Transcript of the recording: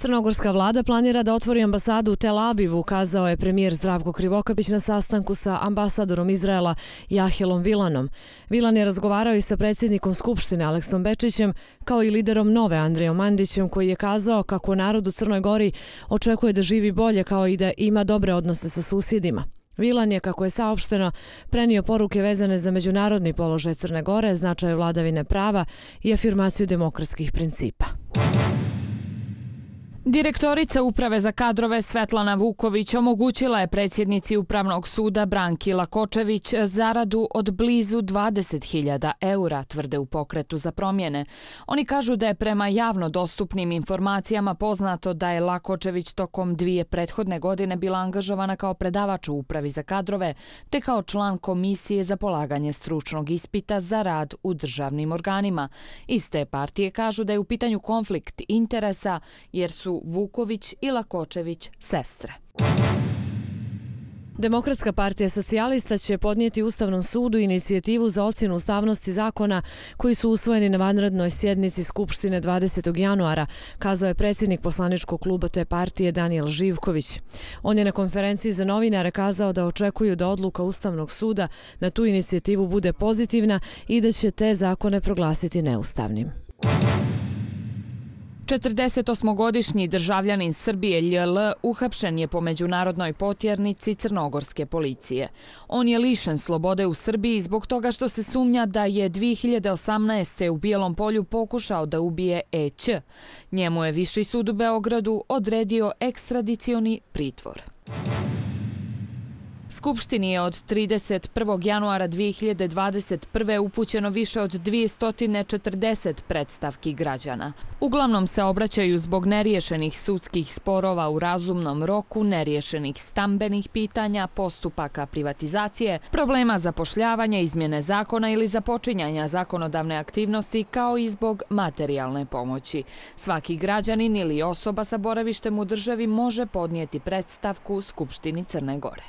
Crnogorska vlada planira da otvori ambasadu u Tel Avivu, kazao je premijer Zdravko Krivokapić na sastanku sa ambasadorom Izraela Jahilom Vilanom. Vilan je razgovarao i sa predsjednikom Skupštine Aleksom Bečićem, kao i liderom Nove Andrejom Mandićem, koji je kazao kako narod u Crnoj Gori očekuje da živi bolje kao i da ima dobre odnose sa susjedima. Vilan je, kako je saopšteno, prenio poruke vezane za međunarodni položaj Crne Gore, značaj vladavine prava i afirmaciju demokratskih principa. Direktorica Uprave za kadrove Svetlana Vuković omogućila je predsjednici Upravnog suda Branki Lakočević zaradu od blizu 20.000 eura, tvrde u pokretu za promjene. Oni kažu da je prema javno dostupnim informacijama poznato da je Lakočević tokom dvije prethodne godine bila angažovana kao predavač u Upravi za kadrove, te kao član Komisije za polaganje stručnog ispita za rad u državnim organima. Iste partije kažu da je u pitanju konflikt interesa, jer su su Vuković i Lakočević sestre. Demokratska partija socijalista će podnijeti Ustavnom sudu inicijativu za ocjenu ustavnosti zakona koji su usvojeni na vanrednoj sjednici Skupštine 20. januara, kazao je predsjednik poslaničkog kluba te partije Daniel Živković. On je na konferenciji za novinare kazao da očekuju da odluka Ustavnog suda na tu inicijativu bude pozitivna i da će te zakone proglasiti neustavnim. 48-godišnji državljanin Srbije LL uhapšen je po međunarodnoj potjernici Crnogorske policije. On je lišen slobode u Srbiji zbog toga što se sumnja da je 2018. u Bijelom polju pokušao da ubije EČ. Njemu je Viši sud u Beogradu odredio ekstradicioni pritvor. Skupštini je od 31. januara 2021. upućeno više od 240 predstavki građana. Uglavnom se obraćaju zbog nerješenih sudskih sporova u razumnom roku, nerješenih stambenih pitanja, postupaka privatizacije, problema zapošljavanja, izmjene zakona ili započinjanja zakonodavne aktivnosti kao i zbog materijalne pomoći. Svaki građanin ili osoba sa boravištem u državi može podnijeti predstavku Skupštini Crne Gore.